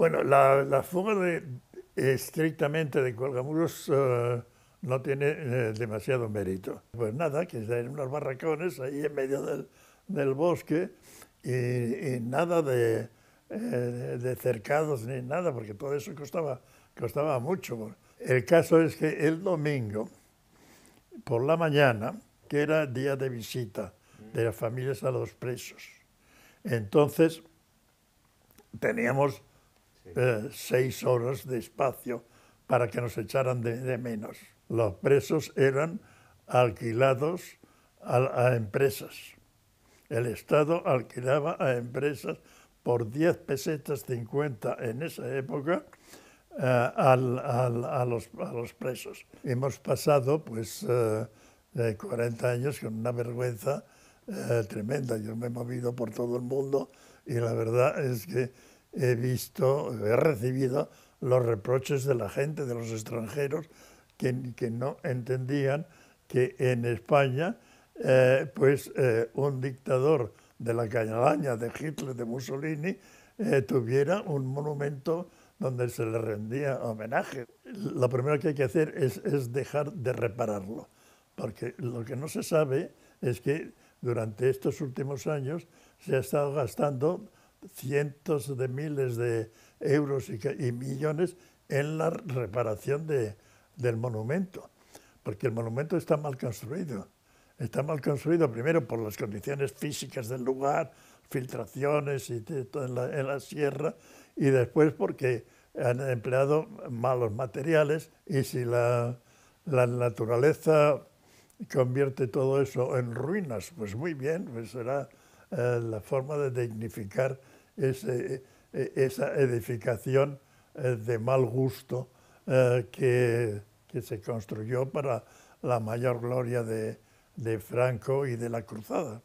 Bueno, la, la fuga de, estrictamente de colgamuros eh, no tiene eh, demasiado mérito. Pues nada, que eran unos barracones ahí en medio del, bosque y, nada de, eh, de, cercados ni nada, porque todo eso costaba, costaba mucho. El caso es que el domingo, por la mañana, que era día de visita de las familias a los presos, entonces teníamos eh, seis horas de espacio para que nos echaran de, menos. Los presos eran alquilados a, empresas. El Estado alquilaba a empresas por 10 pesetas 50 en esa época eh, a, los, presos. Hemos pasado pues 40 eh, años con una vergüenza tremenda. Yo me he movido por todo el mundo y la verdad es que he visto, he recibido los reproches de la gente, de los extranjeros, que, no entendían que en España, eh, pues eh, un dictador de la cañalaña de Hitler, de Mussolini, eh, tuviera un monumento donde se le rendía homenaje. Lo primero que hay que hacer es, es dejar de repararlo, porque lo que no se sabe es que durante estos últimos años se ha estado gastando cientos de miles de euros y, millones en la reparación de, del monumento, porque el monumento está mal construido. Está mal construido primero por las condiciones físicas del lugar, filtraciones y en, la, en la sierra, y después porque han empleado malos materiales y si la, la naturaleza convierte todo eso en ruinas, pues muy bien, pues será eh, la forma de dignificar eh, eh, esa edificación de mal gusto que, se construyó para la mayor gloria de Franco y de la Cruzada.